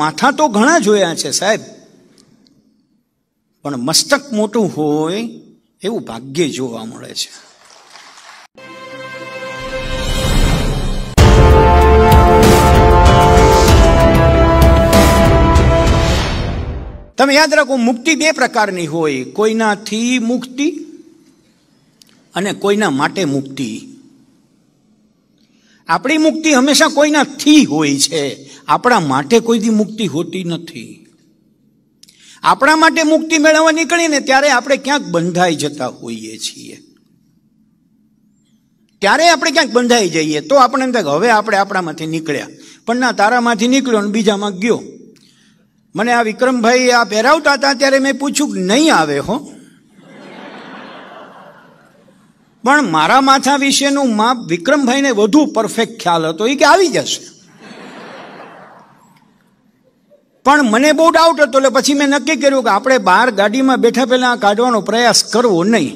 માથા તો ઘણા જોયા છે સાહેબ પણ મસ્તક મોટું હોય એવું ભાગ્ય જોવા મળે છે તમે યાદ રાખો મુક્તિ બે પ્રકારની હોય કોઈનાથી મુક્તિ અને કોઈના માટે મુક્તિ આપણી મુક્તિ હંમેશા કોઈનાથી હોય છે આપણા માટે કોઈથી મુક્તિ હોતી નથી આપણા માટે મુક્તિ મેળવવા નીકળીને ત્યારે આપણે ક્યાંક બંધાઈ જતા હોઈએ છીએ ત્યારે આપણે ક્યાંક બંધાઈ જઈએ તો આપણે એમ થાય હવે આપણે આપણામાંથી નીકળ્યા પણ ના તારામાંથી નીકળ્યો ને બીજામાં ગયો મને આ વિક્રમભાઈ આ પહેરાવતા હતા ત્યારે મેં પૂછ્યું કે નહીં આવે હો પણ મારા માથા વિશેનું માપ વિક્રમભાઈને વધુ પરફેક્ટ ખ્યાલ હતો એ કે આવી જશે પણ મને બહુ ડાઉટ હતો એટલે પછી મેં નક્કી કર્યું કે આપણે બહાર ગાડીમાં બેઠા પહેલા કાઢવાનો પ્રયાસ કરવો નહીં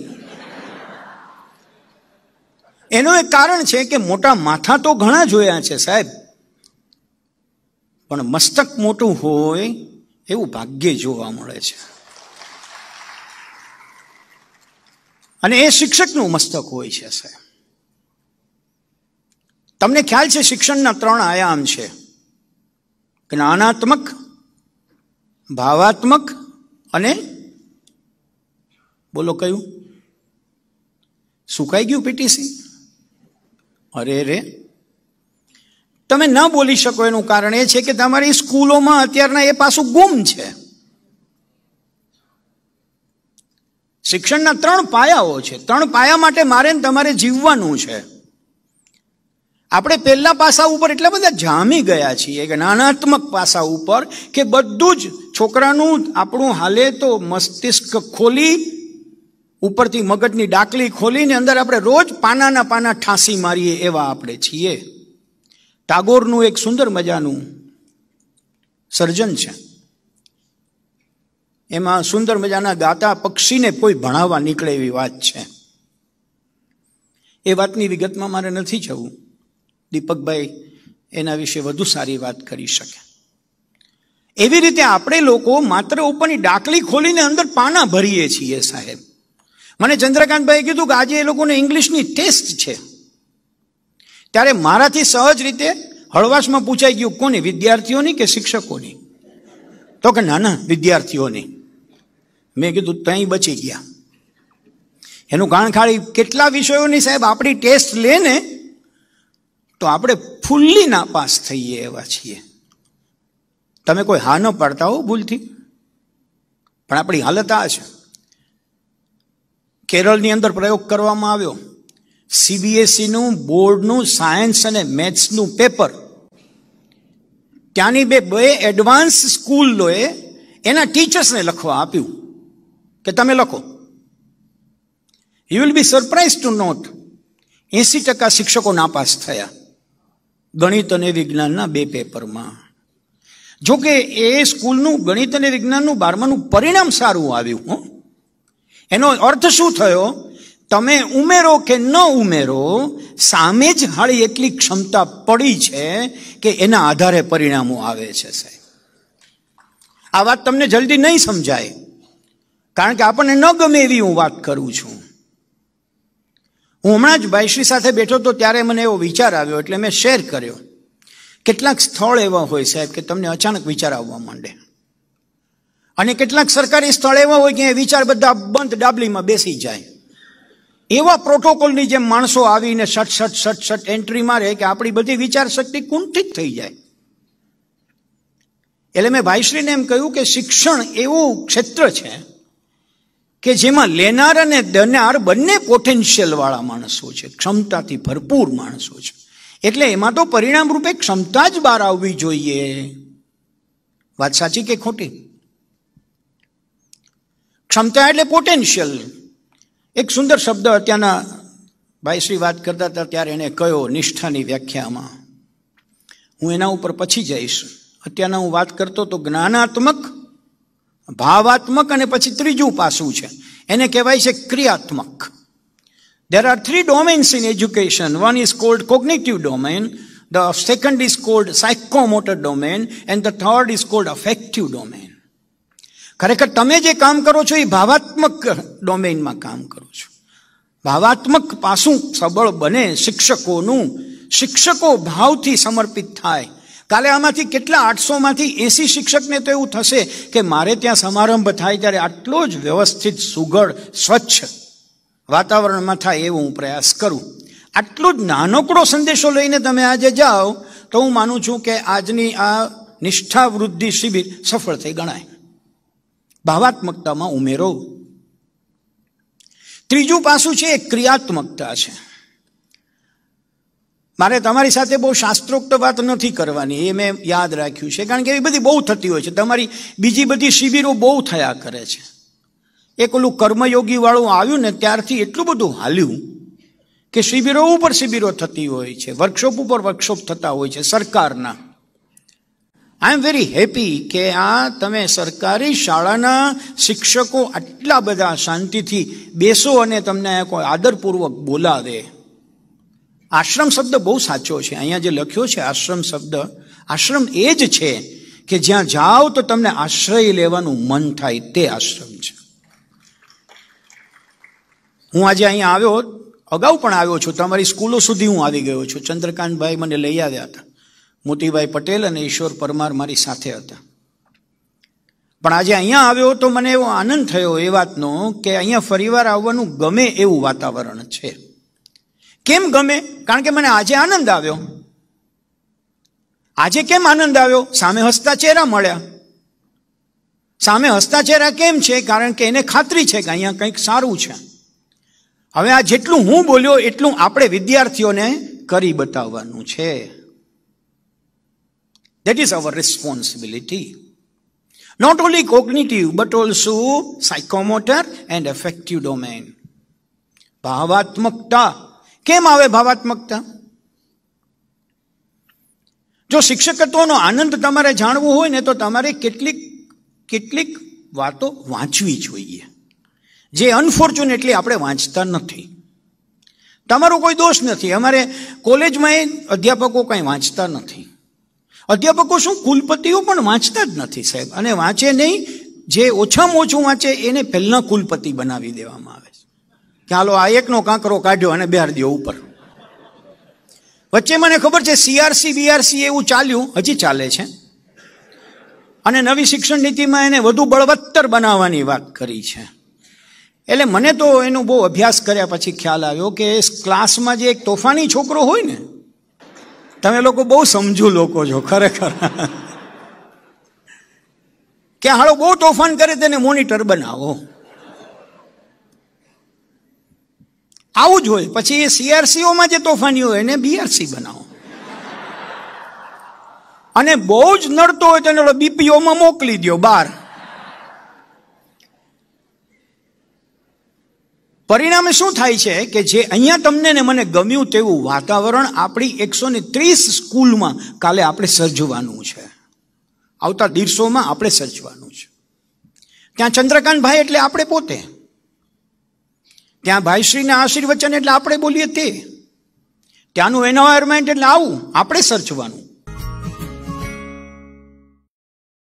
એનું એક કારણ છે કે મોટા માથા તો ઘણા જોયા છે સાહેબ પણ મસ્તક મોટું હોય એવું ભાગ્ય જોવા મળે છે અને એ શિક્ષકનું મસ્તક હોય છે સાહેબ તમને ખ્યાલ છે શિક્ષણના ત્રણ આયામ છે જ્ઞાનાત્મક ભાવાત્મક અને બોલો કયું સુકાઈ ગયું પીટીસી અરે રે તમે ન બોલી શકો એનું કારણ એ છે કે તમારી સ્કૂલોમાં અત્યારના એ પાસું ગુમ છે શિક્ષણના ત્રણ પાયાઓ છે ત્રણ પાયા માટે મારે તમારે જીવવાનું છે આપણે પહેલા પાસા ઉપર એટલા બધા જામી ગયા છીએ કે નાનાત્મક પાસા ઉપર કે બધું જ છોકરાનું આપણું હાલે તો મસ્તિષ્ક ખોલી ઉપરથી મગજની ડાકલી ખોલીને અંદર આપણે રોજ પાનાના પાના ઠાંસી મારીએ એવા આપણે છીએ ટાગોરનું એક સુંદર મજાનું સર્જન છે એમાં સુંદર મજાના ગાતા પક્ષીને કોઈ ભણાવવા નીકળે એવી વાત છે એ વાતની વિગતમાં મારે નથી જવું દીપકભાઈ એના વિશે વધુ સારી વાત કરી શકે એવી રીતે આપણે લોકો માત્ર ઉપરની ડાકલી ખોલીને અંદર પાના ભરીએ છીએ સાહેબ મને ચંદ્રકાંતભાઈએ કીધું કે આજે એ લોકોને ઇંગ્લિશની ટેસ્ટ છે ત્યારે મારાથી સહજ રીતે હળવાશમાં પૂછાઈ ગયું કોની વિદ્યાર્થીઓની કે શિક્ષકોની તો કે ના ના વિદ્યાર્થીઓની મેં કીધું ત્યાં બચી ગયા એનું કારણ ખાલી કેટલા વિષયોની સાહેબ આપણી ટેસ્ટ લે ને તો આપણે ફૂલ્લી નાપાસ થઈએ એવા છીએ તમે કોઈ હા ન પાડતા હો ભૂલથી પણ આપણી હાલત આ છે કેરળની અંદર પ્રયોગ કરવામાં આવ્યો સીબીએસઈનું બોર્ડનું સાયન્સ અને મેથ્સનું પેપર ત્યાંની બે બે એડવાન્સ સ્કૂલોએ એના ટીચર્સને લખવા આપ્યું કે તમે લખો you will be surprise to note એંસી ટકા શિક્ષકો નાપાસ થયા ગણિત અને વિજ્ઞાનના બે પેપરમાં જોકે એ સ્કૂલનું ગણિત અને વિજ્ઞાનનું બારમાનું પરિણામ સારું આવ્યું હો એનો અર્થ શું થયો તમે ઉમેરો કે ન ઉમેરો સામે જ હાળી એટલી ક્ષમતા પડી છે કે એના આધારે પરિણામો આવે છે સાહેબ આ વાત તમને જલ્દી નહીં સમજાય કારણ કે આપણને ન ગમે એવી હું વાત કરું છું હું હમણાં જ ભાઈશ્રી સાથે બેઠો તો ત્યારે મને એવો વિચાર આવ્યો એટલે મેં શેર કર્યો કેટલાક સ્થળ એવા હોય સાહેબ કે તમને અચાનક વિચાર આવવા માંડે અને કેટલાક સરકારી સ્થળ એવા હોય કે વિચાર બધા બંધ ડાબલીમાં બેસી જાય એવા પ્રોટોકોલની જેમ માણસો આવીને સટ સટ સટ સટ એન્ટ્રી મારે કે આપણી બધી વિચાર શક્તિ કુંઠિત થઈ જાય એટલે મેં ભાઈશ્રીને એમ કહ્યું કે શિક્ષણ એવું ક્ષેત્ર છે કે જેમાં લેનાર અને દેનાર બંને પોટેન્શિયલવાળા માણસો છે ક્ષમતાથી ભરપૂર માણસો છે એટલે એમાં તો પરિણામ રૂપે ક્ષમતા જ બહાર આવવી જોઈએ વાત સાચી કે ખોટી ક્ષમતા એટલે પોટેન્શિયલ એક સુંદર શબ્દ અત્યારના ભાઈશ્રી વાત કરતા હતા ત્યારે એને કયો નિષ્ઠાની વ્યાખ્યામાં હું એના ઉપર પછી જઈશ અત્યારના હું વાત કરતો તો જ્ઞાનાત્મક ભાવાત્મક અને પછી ત્રીજું પાસું છે એને કહેવાય છે ક્રિયાત્મક There are three domains in education. One is called cognitive domain, the second is called psychomotor domain, and the third is called affective domain. ખરેખર તમે જે કામ કરો છો એ ભાવાત્મક ડોમેનમાં કામ કરો છો ભાવાત્મક પાસું સબળ બને શિક્ષકોનું શિક્ષકો ભાવથી સમર્પિત થાય કાલે આમાંથી કેટલા આઠસોમાંથી એસી શિક્ષકને તો એવું થશે કે મારે ત્યાં સમારંભ થાય ત્યારે આટલો જ વ્યવસ્થિત સુઘડ સ્વચ્છ વાતાવરણમાં થાય એવો હું પ્રયાસ કરું આટલો જ નાનકડો સંદેશો લઈને તમે આજે જાઓ તો હું માનું છું કે આજની આ નિષ્ઠા વૃદ્ધિ શિબિર સફળ થઈ ગણાય ભાવાત્મકતામાં ઉમેરો ત્રીજું પાસું છે એ ક્રિયાત્મકતા છે મારે તમારી સાથે બહુ શાસ્ત્રોક્ત વાત નથી કરવાની એ મેં યાદ રાખ્યું છે કારણ કે એ બધી બહુ થતી હોય છે તમારી બીજી બધી શિબિરો બહુ થયા કરે છે એક ઓલું કર્મયોગીવાળું આવ્યું ને ત્યારથી એટલું બધું હાલ્યું કે શિબિરો ઉપર શિબિરો થતી હોય છે વર્કશોપ ઉપર વર્કશોપ થતા હોય છે સરકારના આઈ એમ વેરી હેપી કે આ તમે સરકારી શાળાના શિક્ષકો આટલા બધા શાંતિથી બેસો અને તમને કોઈ આદરપૂર્વક બોલાવે આશ્રમ શબ્દ બહુ સાચો છે અહીંયા જે લખ્યો છે આશ્રમ શબ્દ આશ્રમ એ જ છે કે જ્યાં જાઓ તો તમને આશ્રય લેવાનું મન થાય તે આશ્રમ છે હું આજે અહીંયા આવ્યો અગાઉ પણ આવ્યો છું તમારી સ્કૂલો સુધી હું આવી ગયો છું ચંદ્રકાંતભાઈ મને લઈ આવ્યા હતા મોતીભાઈ પટેલ અને ઈશ્વર પરમાર મારી સાથે હતા પણ આજે અહીંયા આવ્યો તો મને એવો આનંદ થયો એ વાતનો કે અહીંયા ફરીવાર આવવાનું ગમે એવું વાતાવરણ છે કેમ ગમે કારણ કે મને આજે આનંદ આવ્યો આજે કેમ આનંદ આવ્યો સામે હસતા ચહેરા મળ્યા સામે હસતા ચહેરા કેમ છે કારણ કે એને ખાતરી છે કે અહીંયા કંઈક સારું છે હવે આ જેટલું હું બોલ્યો એટલું આપણે વિદ્યાર્થીઓને કરી બતાવવાનું છે that is our responsibility not only cognitive but also psychomotor and affective domain ભાવાત્મકતા કેમ આવે ભાવાત્મકતા જો શિક્ષકત્વનો આનંદ તમારે જાણવો હોય ને તો તમારે કેટલીક કેટલીક વાતો વાંચવી જોઈએ જે અનફોર્ચ્યુનેટલી આપણે વાંચતા નથી તમારો કોઈ દોષ નથી અમારે કોલેજમાં અધ્યાપકો કંઈ વાંચતા નથી અધ્યાપકો શું કુલપતિઓ પણ વાંચતા જ નથી સાહેબ અને વાંચે નહીં જે ઓછામાં ઓછું વાંચે એને પહેલાં કુલપતિ બનાવી દેવામાં આવે કે હાલો આ એકનો કાંકરો કાઢ્યો અને બિહાર દો ઉપર વચ્ચે મને ખબર છે સીઆરસી બીઆરસી એવું ચાલ્યું હજી ચાલે છે અને નવી શિક્ષણ નીતિમાં એને વધુ બળવત્તર બનાવવાની વાત કરી છે એટલે મને તો એનો બહુ અભ્યાસ કર્યા પછી ખ્યાલ આવ્યો કે ક્લાસમાં જે એક તોફાની છોકરો હોય ને તમે લોકો બહુ સમજુ લોકો છો ખરેખર કે હાલો બહુ તોફાન કરે તેને મોનિટર બનાવો આવું જ હોય પછી એ સીઆરસીઓમાં જે તોફાનીઓ હોય એને બીઆરસી બનાવો અને બહુ જ નડતો હોય તો બીપીઓમાં મોકલી દો બહાર પરિણામે શું થાય છે કે જે અહીંયા તમને ને મને ગમ્યું તેવું વાતાવરણ આપણી એકસો ને ત્રીસ સ્કૂલમાં કાલે આપણે સર્જવાનું છે આવતા દિવસોમાં આપણે સર્જવાનું છે ત્યાં ચંદ્રકાંતભાઈ એટલે આપણે પોતે ત્યાં ભાઈશ્રીના આશીર્વચન એટલે આપણે બોલીએ તે ત્યાંનું એન્વાયરમેન્ટ એટલે આવું આપણે સર્ચવાનું